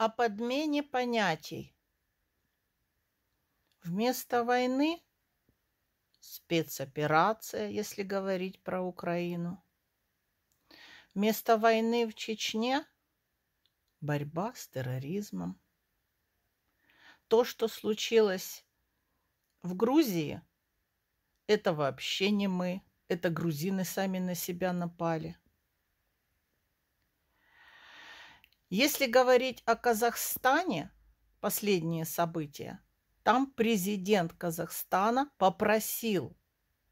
о подмене понятий. Вместо войны спецоперация, если говорить про Украину. Вместо войны в Чечне борьба с терроризмом. То, что случилось в Грузии, это вообще не мы. Это грузины сами на себя напали. Если говорить о Казахстане, последние события, там президент Казахстана попросил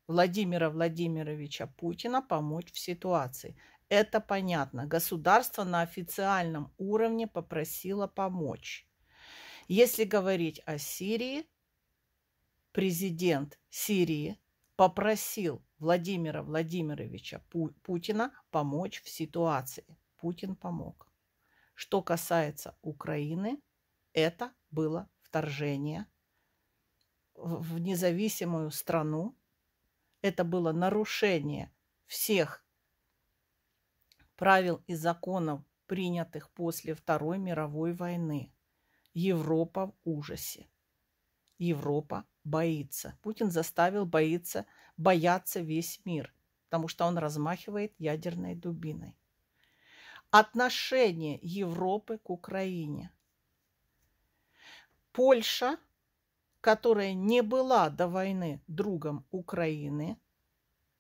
Владимира Владимировича Путина помочь в ситуации. Это понятно. Государство на официальном уровне попросило помочь. Если говорить о Сирии, президент Сирии попросил Владимира Владимировича Путина помочь в ситуации. Путин помог. Что касается Украины, это было вторжение в независимую страну. Это было нарушение всех правил и законов, принятых после Второй мировой войны. Европа в ужасе. Европа боится. Путин заставил боиться, бояться весь мир, потому что он размахивает ядерной дубиной отношение Европы к Украине. Польша, которая не была до войны другом Украины,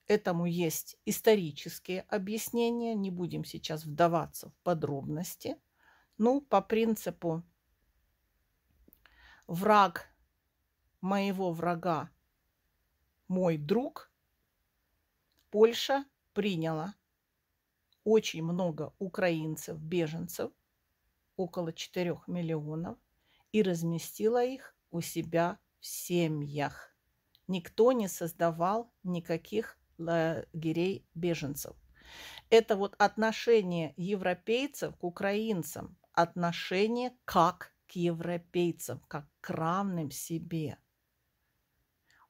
этому есть исторические объяснения, не будем сейчас вдаваться в подробности. Ну, по принципу враг моего врага, мой друг, Польша приняла очень много украинцев, беженцев, около 4 миллионов, и разместила их у себя в семьях. Никто не создавал никаких лагерей беженцев. Это вот отношение европейцев к украинцам, отношение как к европейцам, как к равным себе.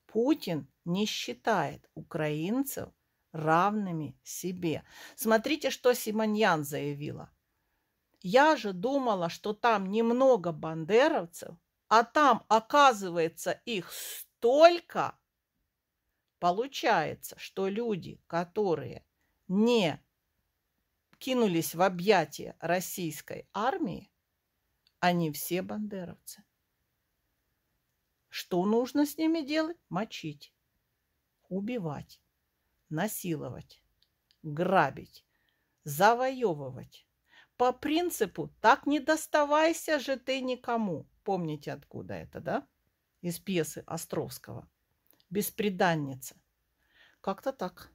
Путин не считает украинцев равными себе. Смотрите, что Симоньян заявила. Я же думала, что там немного бандеровцев, а там, оказывается, их столько. Получается, что люди, которые не кинулись в объятия российской армии, они все бандеровцы. Что нужно с ними делать? Мочить, убивать насиловать, грабить, завоевывать. По принципу «так не доставайся же ты никому». Помните, откуда это, да? Из пьесы Островского. «Беспреданница». Как-то так.